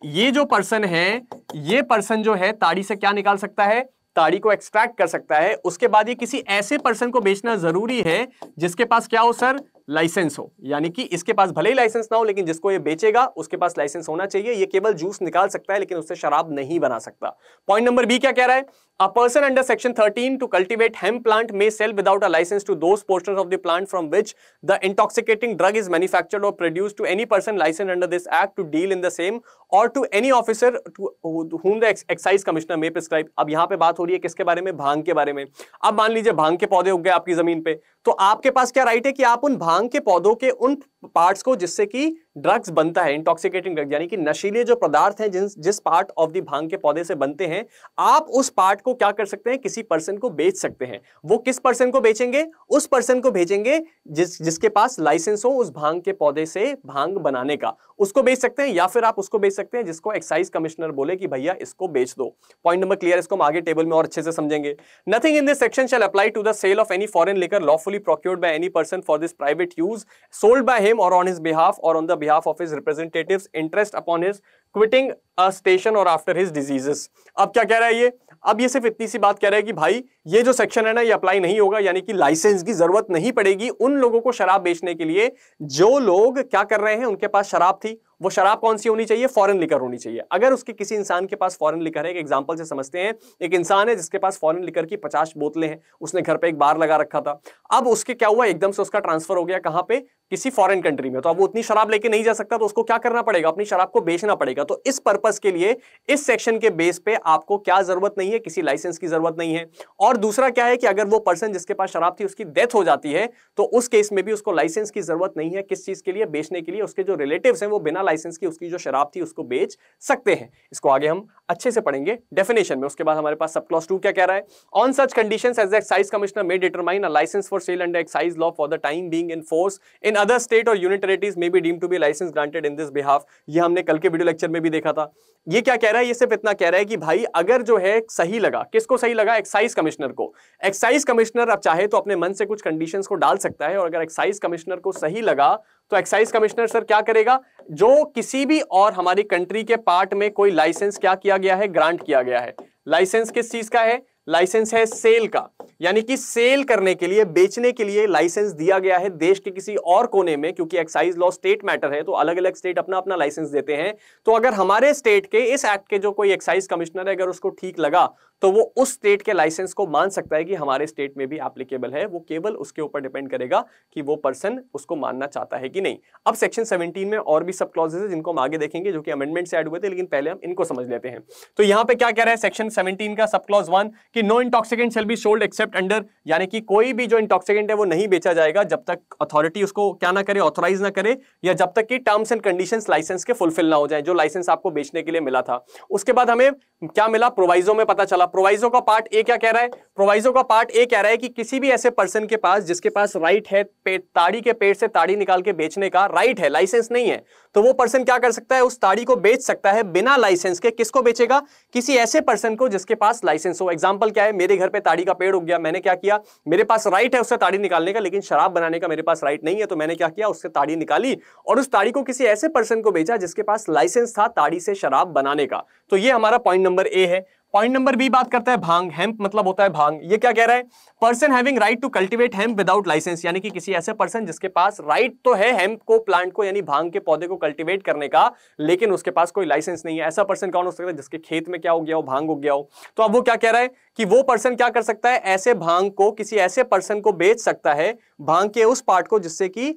ये जो पर्सन है ये पर्सन जो है ताड़ी से क्या निकाल सकता है ताड़ी को एक्सट्रैक्ट कर सकता है उसके बाद ये किसी ऐसे पर्सन को बेचना जरूरी है जिसके पास क्या हो सर लाइसेंस हो यानी कि इसके पास भले ही लाइसेंस ना हो लेकिन जिसको ये बेचेगा उसके पास लाइसेंस होना चाहिए ये केवल जूस निकाल सकता है लेकिन उससे शराब नहीं बना सकता पॉइंट नंबर बी क्या कह रहा है a person under section 13 to cultivate hemp plant may sell without a licence to those portion of the plant from which the intoxicating drug is manufactured or produce to any person licence under this act to deal in the same or to any officer whom the excise commissioner may prescribe अब यहां पे बात हो रही है किसके बारे में भांग के बारे में अब मान लीजिए भांग के पौधे उग गए आपकी जमीन पे तो आपके पास क्या राइट है कि आप उन भांग भांग के पौधों के उन पार्ट्स को जिससे कि ड्रग्स बनता है इंटॉक्सिकेटिंग ड्रग यानी कि नशीले जो पदार्थ हैं जिस जिस पार्ट ऑफ दी भांग के पौधे से बनते हैं आप उस पार्ट को क्या कर सकते हैं किसी पर्सन को बेच सकते हैं वो किस पर्सन को बेचेंगे उस पर्सन को भेजेंगे जिस जिसके पास लाइसेंस हो उस भांग के पौधे से भांग बनाने का उसको बेच सकते हैं या फिर आप उसको बेच सकते हैं जिसको एक्साइज कमिश्नर बोले कि भैया इसको बेच दो पॉइंट नंबर क्लियर इसको हम आगे टेबल में और अच्छे से समझेंगे nothing in this section shall apply to the sale of any foreign liquor lawfully procured by any person for this private use sold by him or on his behalf or on the behalf of his representatives interest upon his quitting a station or after his diseases अब क्या कह रहा है ये अब ये सिर्फ इतनी सी बात कह रहा है कि भाई ये जो सेक्शन है ना ये अप्लाई नहीं होगा यानी कि लाइसेंस की जरूरत नहीं पड़ेगी उन लोगों को शराब बेचने के लिए जो लोग क्या कर रहे हैं उनके पास शराब थी वो शराब कौन सी होनी चाहिए फॉरेन लिकर होनी चाहिए अगर उसके किसी इंसान के पास फॉरेन लिकर है एक एग्जांपल से समझते हैं एक इंसान है जिसके पास फॉरेन लिकर की पचास बोतलें हैं उसने घर पे एक बार लगा रखा था अब उसके क्या हुआ एकदम से उसका ट्रांसफर हो गया कहां पे किसी फॉरेन कंट्री में तो अब वो उतनी शराब लेके नहीं जा सकता तो उसको क्या करना पड़ेगा अपनी शराब को बेचना पड़ेगा तो इस पर्पज के लिए इस सेक्शन के बेस पे आपको क्या जरूरत नहीं है किसी लाइसेंस की जरूरत नहीं है और दूसरा क्या है कि अगर वो पर्सन जिसके पास शराब थी उसकी डेथ हो जाती है तो उस केस में भी उसको लाइसेंस की जरूरत नहीं है किस चीज के लिए बेचने के लिए उसके जो रिलेटिव है वो बिना लाइसेंस की उसकी जो शराब थी उसको बेच सकते हैं इसको आगे हम अच्छे से पढ़ेंगे डेफिनेशन में उसके बाद हमारे पास सब क्लॉस टू क्या कह रहा है on such condition as excise commissioner may determine a licence for sale and excise law for the time being in force in other state or union territories may be deem to be licence granted in this behalf ये हमने कल के video lecture में में भी देखा था ये क्या कह रहा है ये सिर्फ इतना कह रहा है कि भाई अगर जो है सही लगा किसको सही लगा एक्साइज कमिश्नर को एक्साइज कमिश्नर अब चाहे तो अपने मन से कुछ कंडीशन को डाल सकता है और अगर एक्साइज कमिश्नर को सही लगा तो एक्साइज कमिश्नर सर क्या करेगा जो किसी भी और हमारी कंट्री के पार्ट में कोई लाइसेंस क्या किया गया है ग्रांट किया गया है लाइसेंस किस चीज का है लाइसेंस है सेल का यानी कि सेल करने के लिए बेचने के लिए लाइसेंस दिया गया है देश के किसी और कोने में क्योंकि एक्साइज लॉ स्टेट मैटर है तो अलग अलग स्टेट अपना अपना लाइसेंस देते हैं तो अगर हमारे स्टेट के इस एक्ट के जो कोई एक्साइज कमिश्नर है अगर उसको ठीक लगा तो वो उस स्टेट के लाइसेंस को मान सकता है कि हमारे स्टेट में भी एप्लीकेबल है वो केवल उसके ऊपर डिपेंड करेगा कि वो पर्सन उसको मानना चाहता है कि नहीं अब सेक्शन सेवनटीन में और भी सब क्लॉजेस है जिनको हम आगे देखेंगे जो कि अमेंडमेंट से एड हुए थे लेकिन पहले हम इनको समझ लेते हैं तो यहाँ पे क्या कह रहा है सेक्शन सेवनटीन का सब क्लॉज वन कि no intoxicant shall be sold except under यानी कि कोई भी जो इंटॉक्सिकेंट है वो नहीं बेचा जाएगा जब तक अथॉरिटी उसको क्या ना करे ऑथोराइज ना करे या जब तक कि टर्म्स एंड कंडीशंस लाइसेंस के फुलफिल ना हो जाए जो लाइसेंस आपको बेचने के लिए मिला था उसके बाद हमें क्या मिला प्रोवाइजो में पता चला प्रोवाइजो का पार्ट ए क्या कह रहा है प्रोवाइजो का पार्ट ए कह रहा है कि किसी भी ऐसे पर्सन के पास जिसके पास राइट है ताड़ी के पेड़ से ताड़ी निकाल के बेचने का राइट है लाइसेंस नहीं है तो वो पर्सन क्या कर सकता है उस ताड़ी को बेच सकता है बिना लाइसेंस के किसको बेचेगा किसी ऐसे पर्सन को जिसके पास लाइसेंस हो एग्जाम्पल एग्जाम्पल क्या है मेरे घर पे ताड़ी का पेड़ उग गया मैंने क्या किया मेरे पास राइट है उससे ताड़ी निकालने का लेकिन शराब बनाने का मेरे पास राइट नहीं है तो मैंने क्या किया उससे ताड़ी निकाली और उस ताड़ी को किसी ऐसे पर्सन को बेचा जिसके पास लाइसेंस था ताड़ी से शराब बनाने का तो ये हमारा पॉइंट नंबर ए है पॉइंट नंबर बी बात करता है भांग हेम्प मतलब होता है भांग ये क्या कह रहा है person having right to cultivate hemp without licence यानी कि किसी ऐसे पर्सन जिसके पास राइट right तो है हेम्प को प्लांट को यानी भांग के पौधे को कल्टीवेट करने का लेकिन उसके पास कोई लाइसेंस नहीं है ऐसा पर्सन कौन हो सकता है जिसके खेत में क्या हो गया हो भांग हो गया हो तो अब वो क्या कह रहा है कि वो पर्सन क्या कर सकता है ऐसे भांग को किसी ऐसे पर्सन को बेच सकता है भांग के उस पार्ट को जिससे कि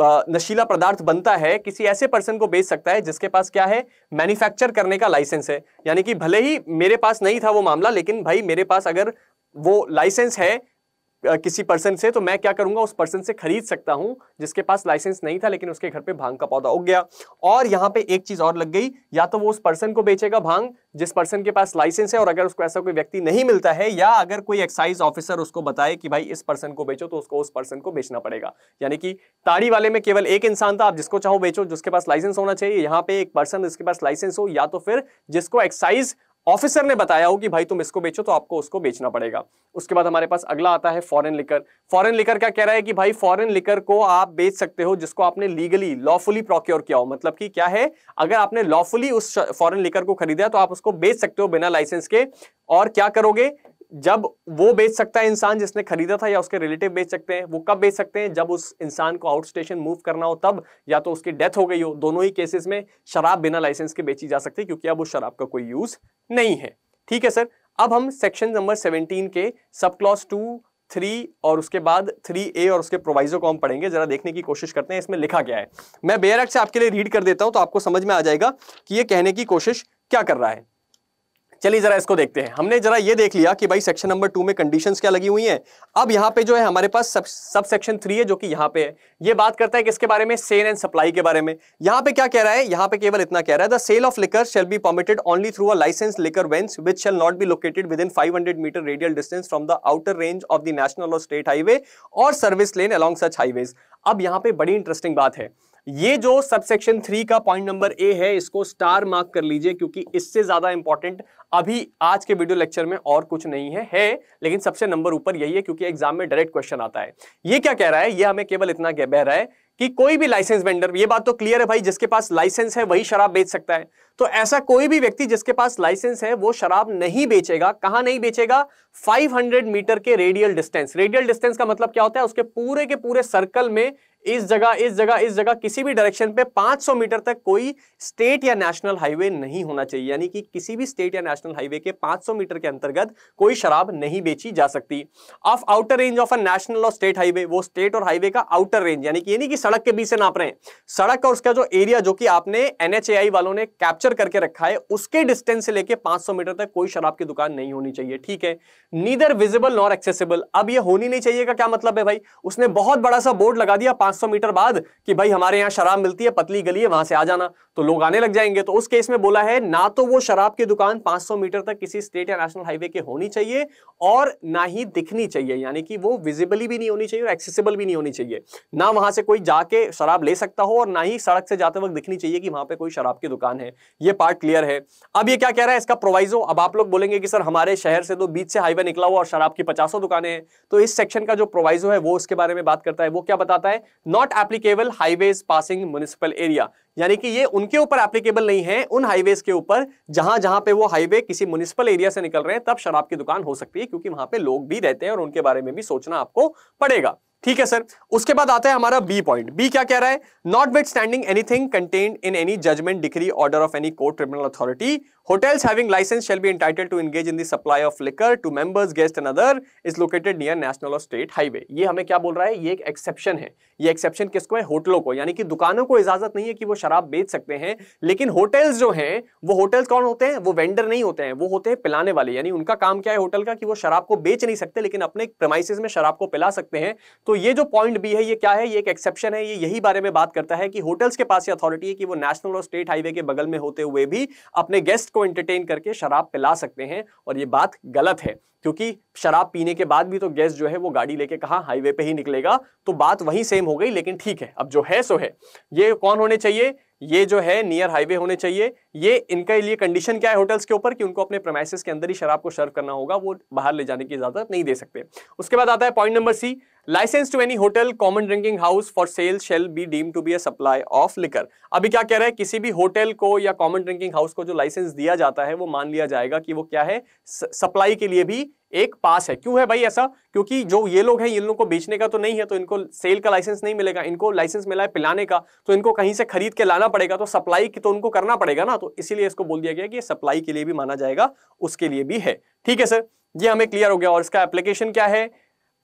नशीला पदार्थ बनता है किसी ऐसे पर्सन को बेच सकता है जिसके पास क्या है मैन्युफैक्चर करने का लाइसेंस है यानी कि भले ही मेरे पास नहीं था वो मामला लेकिन भाई मेरे पास अगर वो लाइसेंस है किसी पर्सन से तो मैं क्या करूंगा उस पर्सन से खरीद सकता हूं जिसके पास लाइसेंस नहीं था लेकिन उसके घर पे भांग का पौधा उग गया और यहाँ पे एक चीज और लग गई या तो वो उस पर्सन को बेचेगा भांग जिस पर्सन के पास लाइसेंस है और अगर उसको ऐसा कोई व्यक्ति नहीं मिलता है या अगर कोई एक्साइज ऑफिसर उसको बताए कि भाई इस पर्सन को बेचो तो उसको उस पर्सन को बेचना पड़ेगा यानी कि ताड़ी वाले में केवल एक इंसान था आप जिसको चाहो बेचो जिसके पास लाइसेंस होना चाहिए यहाँ पे एक पर्सन जिसके पास लाइसेंस हो या तो फिर जिसको एक्साइज ऑफिसर ने बताया हो कि भाई तुम इसको बेचो तो आपको उसको बेचना पड़ेगा उसके बाद हमारे पास अगला आता है फॉरेन लिकर फॉरेन लिकर क्या कह रहा है कि भाई फॉरेन लिकर को आप बेच सकते हो जिसको आपने लीगली लॉफुली प्रोक्योर किया हो मतलब कि क्या है अगर आपने लॉफुली उस फॉरेन लिकर को खरीदा तो आप उसको बेच सकते हो बिना लाइसेंस के और क्या करोगे जब वो बेच सकता है इंसान जिसने खरीदा था या उसके रिलेटिव बेच सकते हैं वो कब बेच सकते हैं जब उस इंसान को आउट स्टेशन मूव करना हो तब या तो उसकी डेथ हो गई हो दोनों ही केसेस में शराब बिना लाइसेंस के बेची जा सकती है क्योंकि अब उस शराब का कोई यूज नहीं है ठीक है सर अब हम सेक्शन नंबर सेवनटीन के सब क्लॉस टू थ्री और उसके बाद थ्री ए और उसके प्रोवाइजो को हम पढ़ेंगे जरा देखने की कोशिश करते हैं इसमें लिखा गया है मैं बेयर से आपके लिए रीड कर देता हूं तो आपको समझ में आ जाएगा कि ये कहने की कोशिश क्या कर रहा है चलिए जरा इसको देखते हैं हमने जरा ये देख लिया कि भाई सेक्शन नंबर टू में कंडीशंस क्या लगी हुई हैं अब यहाँ पे जो है हमारे पास सब सब सेक्शन थ्री है जो कि यहाँ पे है ये बात करता है किसके बारे में सेल एंड सप्लाई के बारे में यहाँ पे क्या कह रहा है यहाँ पे केवल इतना कह रहा है the sale of liquor shall be permitted only through a licence liquor vends which shall not be located within five metre radial distance from the outer range of the national or state highway or service lane along such highways अब यहाँ पे बड़ी interesting बात है ये जो subsection three का point number A है इसको स्टार मार्क कर लीजिए क्योंकि इससे ज्यादा इंपॉर्टेंट अभी आज के वीडियो लेक्चर में और कुछ नहीं है है लेकिन सबसे नंबर ऊपर यही है क्योंकि एग्जाम में डायरेक्ट क्वेश्चन आता है ये क्या कह रहा है ये हमें केवल इतना कह रहा है कि कोई भी लाइसेंस वेंडर ये बात तो क्लियर है भाई जिसके पास लाइसेंस है वही शराब बेच सकता है तो ऐसा कोई भी व्यक्ति जिसके पास लाइसेंस है वो शराब नहीं बेचेगा कहां नहीं बेचेगा 500 मीटर के रेडियल डिस्टेंस रेडियल डिस्टेंस का मतलब क्या होता है उसके पूरे के पूरे सर्कल में इस जगह इस जगह इस जगह किसी भी डायरेक्शन पे 500 मीटर तक कोई स्टेट या नेशनल हाईवे नहीं होना चाहिए यानी कि किसी भी स्टेट या नेशनल हाईवे के 500 मीटर के अंतर्गत कोई शराब नहीं बेची जा सकती of outer range of a national or state highway वो स्टेट और हाईवे का आउटर रेंज यानी कि यानी कि सड़क के बीच से नाप रहे हैं सड़क और उसका जो एरिया जो कि आपने एनएचए वालों ने कैप कैप्चर करके रखा है उसके डिस्टेंस से लेके 500 मीटर तक कोई शराब की दुकान नहीं होनी चाहिए ठीक है नीदर विजिबल नॉर एक्सेसिबल अब ये होनी नहीं चाहिए का क्या मतलब है भाई उसने बहुत बड़ा सा बोर्ड लगा दिया 500 मीटर बाद कि भाई हमारे यहाँ शराब मिलती है पतली गली है वहां से आ जाना तो लोग आने लग जाएंगे तो उस केस में बोला है ना तो वो शराब की दुकान पांच मीटर तक किसी स्टेट या नेशनल हाईवे के होनी चाहिए और ना ही दिखनी चाहिए यानी कि वो विजिबली भी नहीं होनी चाहिए और एक्सेसिबल भी नहीं होनी चाहिए ना वहां से कोई जाके शराब ले सकता हो और ना ही सड़क से जाते वक्त दिखनी चाहिए कि वहां पर कोई शराब की दुकान है ये पार्ट क्लियर है अब ये क्या कह रहा है इसका प्रोवाइजो अब आप लोग बोलेंगे कि सर हमारे शहर से तो बीच से हाईवे निकला हुआ और शराब की पचासों दुकानें हैं तो इस सेक्शन का जो प्रोवाइजो है वो उसके बारे में बात करता है वो क्या बताता है not applicable highways passing municipal area यानी कि ये उनके ऊपर एप्लीकेबल नहीं है उन हाईवेज के ऊपर जहां जहां पे वो हाईवे किसी म्यूनिसिपल एरिया से निकल रहे हैं तब शराब की दुकान हो सकती है क्योंकि वहां पे लोग भी रहते हैं और उनके बारे में भी सोचना आपको पड़ेगा ठीक है सर उसके बाद आता है हमारा बी पॉइंट बी क्या कह रहा है notwithstanding anything contained in any judgment decree order of any court tribunal authority Hotels having license shall be entitled to engage in the supply of liquor to members, guests and other is located near national or state highway. ये हमें क्या बोल रहा है ये एक exception है ये एक्सेप्शन किसको है होटलों को यानी कि दुकानों को इजाजत नहीं है कि वो शराब बेच सकते हैं लेकिन होटल्स जो हैं वो होटल्स कौन होते हैं वो वेंडर नहीं होते हैं वो होते हैं पिलाने वाले यानी उनका काम क्या है होटल का कि वो शराब को बेच नहीं सकते लेकिन अपने प्रमाइसिस में शराब को पिला सकते हैं तो ये जो पॉइंट बी है ये क्या है ये एक एक्सेप्शन है ये यही बारे में बात करता है कि होटल्स के पास ये अथॉरिटी है कि वो नेशनल और स्टेट हाईवे के बगल में होते हुए भी अपने गेस्ट गेस्ट को एंटरटेन करके शराब पिला सकते हैं और ये बात गलत है क्योंकि शराब पीने के बाद भी तो गेस्ट जो है वो गाड़ी लेके कहा हाईवे पे ही निकलेगा तो बात वही सेम हो गई लेकिन ठीक है अब जो है सो है ये कौन होने चाहिए ये जो है नियर हाईवे होने चाहिए ये इनके लिए कंडीशन क्या है होटल्स के ऊपर कि उनको अपने प्रमाइसिस के अंदर ही शराब को सर्व करना होगा वो बाहर ले जाने की इजाजत नहीं दे सकते उसके बाद आता है point number C licence to any hotel common drinking house for sale shall be deem to be a supply of liquor अभी क्या कह रहा है किसी भी होटल को या कॉमन ड्रिंकिंग हाउस को जो लाइसेंस दिया जाता है वो मान लिया जाएगा कि वो क्या है सप्लाई के लिए भी एक पास है क्यों है भाई ऐसा क्योंकि जो ये लोग हैं इन लोगों को बेचने का तो नहीं है तो इनको सेल का लाइसेंस नहीं मिलेगा इनको लाइसेंस मिला है पिलाने का तो इनको कहीं से खरीद के लाना पड़ेगा तो सप्लाई की तो उनको करना पड़ेगा ना तो इसीलिए इसको बोल दिया गया कि सप्लाई के लिए भी माना जाएगा उसके लिए भी है ठीक है सर ये हमें क्लियर हो गया और इसका एप्लीकेशन क्या है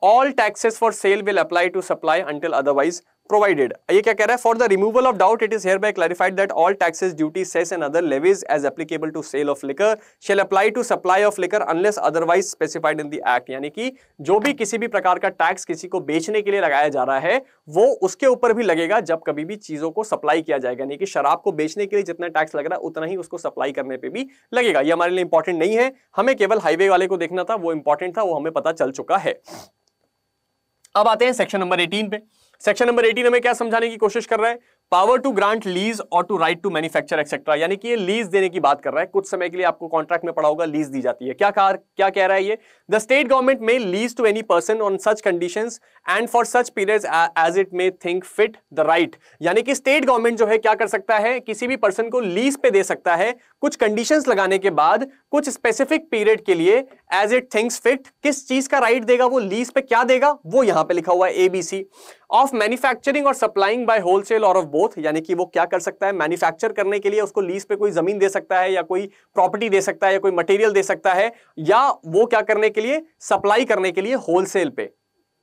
all taxes for sale will apply to supply until otherwise provided ये क्या कह रहा है for the removal of doubt it is hereby clarified that all taxes duty cess and other levies as applicable to sale of liquor shall apply to supply of liquor unless otherwise specified in the act यानी कि जो भी किसी भी प्रकार का tax किसी को बेचने के लिए लगाया जा रहा है वो उसके ऊपर भी लगेगा जब कभी भी चीजों को सप्लाई किया जाएगा यानी कि शराब को बेचने के लिए जितना टैक्स लग रहा है उतना ही उसको सप्लाई करने पर भी लगेगा ये हमारे लिए इंपॉर्टेंट नहीं है हमें केवल हाईवे वाले को देखना था वो इंपॉर्टेंट था वो हमें पता चल चुका है अब आते हैं सेक्शन नंबर एटीन पे सेक्शन नंबर 18 हमें क्या समझाने की कोशिश कर रहा है power to grant lease or to right to manufacture etcetera यानी कि ये लीज देने की बात कर रहा है कुछ समय के लिए आपको कॉन्ट्रैक्ट में पड़ा होगा लीज दी जाती है क्या कहा क्या कह रहा है ये the state government may lease to any person on such condition and for such period as it may think fit the right यानी कि स्टेट गवर्नमेंट जो है क्या कर सकता है किसी भी पर्सन को लीज पे दे सकता है कुछ कंडीशन लगाने के बाद कुछ स्पेसिफिक पीरियड के लिए एज इट थिंक्स फिट किस चीज का राइट right देगा वो लीज पे क्या देगा वो यहां पे लिखा हुआ है ABC of manufacturing or supplying by wholesale or of both यानी कि वो क्या कर सकता है मैन्युफैक्चर करने के लिए उसको लीज पे कोई जमीन दे सकता है या कोई प्रॉपर्टी दे सकता है या कोई मटेरियल दे सकता है या वो क्या करने के लिए सप्लाई करने के लिए होलसेल पे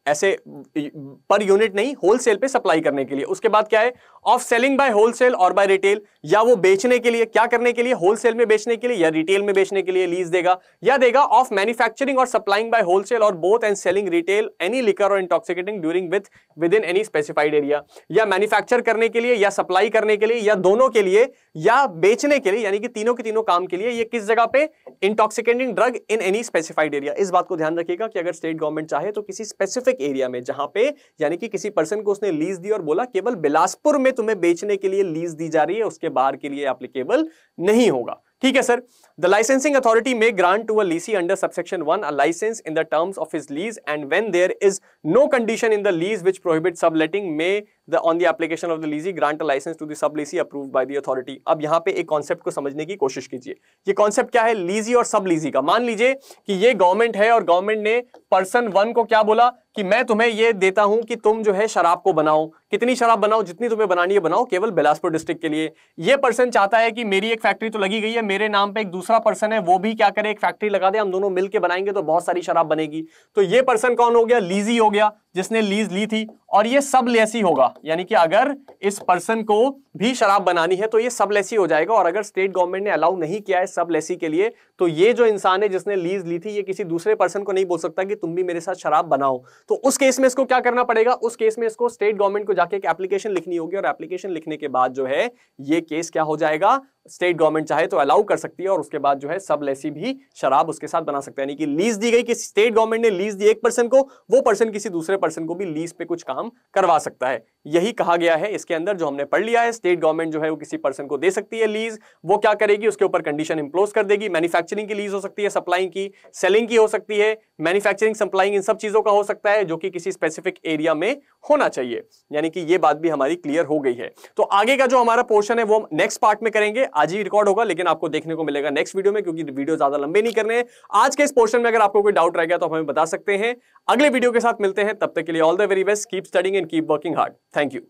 ऐसे पर यूनिट नहीं होलसेल पे सप्लाई करने के लिए उसके बाद क्या है of selling by wholesale or by retail या वो बेचने के लिए क्या करने के लिए होलसेल में बेचने के लिए या रिटेल में बेचने के लिए लीज देगा या देगा of manufacturing or supplying by wholesale or both and selling retail any liquor or intoxicating during with within any specified area या मैन्युफैक्चर करने के लिए या सप्लाई करने के लिए या दोनों के लिए या बेचने के लिए यानी कि तीनों के तीनों काम के लिए ये किस जगह पे intoxicating drug in any specified area इस बात को ध्यान रखिएगा कि अगर स्टेट गवर्नमेंट चाहे तो किसी स्पेसिफिक एरिया में जहां पे यानी कि किसी पर्सन को उसने लीज दी और बोला केवल बिलासपुर में है तुम्हें बेचने के लिए लीज दी जा रही है उसके बाहर के लिए एप्लीकेबल नहीं होगा ठीक है sir the licensing authority may grant to a lessee under subsection one a licence in the terms of his lease and when there is no condition in the lease which prohibit subletting may the on the application of the lessee grant a licence to the sublessee approve by the authority अब यहां पे एक concept को समझने की कोशिश कीजिए ये कॉन्सेप्ट क्या है लीजी और सब लीजी का मान लीजिए कि ये गवर्नमेंट है और गवर्नमेंट ने पर्सन वन को क्या बोला कि मैं तुम्हें ये देता हूं कि तुम जो है शराब को बनाओ कितनी शराब बनाओ जितनी तुम्हें बनानी है बनाओ केवल बिलासपुर डिस्ट्रिक्ट के लिए ये पर्सन चाहता है कि मेरी एक फैक्ट्री तो लगी गई है मेरे नाम पे एक दूसरा पर्सन है वो भी क्या करे एक फैक्ट्री लगा दे हम दोनों मिलकर बनाएंगे तो बहुत सारी शराब बनेगी तो ये पर्सन कौन हो गया लीजी हो गया जिसने लीज ली थी और ये सब लेसी होगा यानी कि अगर इस पर्सन को भी शराब बनानी है तो ये सब लेसी हो जाएगा और अगर स्टेट गवर्नमेंट ने अलाउ नहीं किया है सब लेसी के लिए तो ये जो इंसान है जिसने लीज ली थी ये किसी दूसरे पर्सन को नहीं बोल सकता कि तुम भी मेरे साथ शराब बनाओ तो उस केस में इसको क्या करना पड़ेगा उस केस में इसको स्टेट गवर्नमेंट को जाके एक एप्लीकेशन लिखनी होगी और एप्लीकेशन लिखने के बाद जो है ये केस क्या हो जाएगा स्टेट गवर्नमेंट चाहे तो अलाउ कर सकती है और उसके बाद जो है सब लेसी भी शराब उसके साथ बना सकते हैं यानी कि लीज दी गई किसी स्टेट गवर्नमेंट ने लीज दी एक पर्सन को वो पर्सन किसी दूसरे पर्सन को भी लीज पे कुछ काम करवा सकता है यही कहा गया है इसके अंदर जो हमने पढ़ लिया है स्टेट गवर्नमेंट जो है वो किसी पर्सन को दे सकती है लीज वो क्या करेगी उसके ऊपर कंडीशन इंप्लोज कर देगी मैन्युफैक्चरिंग की लीज हो सकती है सप्लाइंग की सेलिंग की हो सकती है मैन्युफैक्चरिंग सप्लाइंग इन सब चीज़ों का हो सकता है जो कि किसी स्पेसिफिक एरिया में होना चाहिए यानी कि ये बात भी हमारी क्लियर हो गई है तो आगे का जो हमारा पोर्शन है वो नेक्स्ट पार्ट में करेंगे आज ही रिकॉर्ड होगा लेकिन आपको देखने को मिलेगा नेक्स्ट वीडियो में क्योंकि वीडियो ज्यादा लंबे नहीं करने हैं आज के इस पोर्शन में अगर आपको कोई डाउट रह गया तो हमें बता सकते हैं अगले वीडियो के साथ मिलते हैं तब तक के लिए all the very best keep studying and keep working hard thank you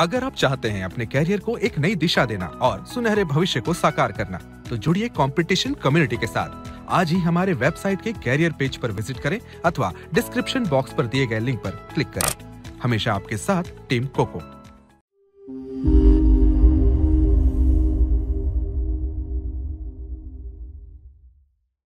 अगर आप चाहते हैं अपने कैरियर को एक नई दिशा देना और सुनहरे भविष्य को साकार करना तो जुड़िए कंपटीशन कम्युनिटी के साथ आज ही हमारे वेबसाइट के कैरियर पेज पर विजिट करें अथवा डिस्क्रिप्शन बॉक्स पर दिए गए लिंक पर क्लिक करें हमेशा आपके साथ टीम कोको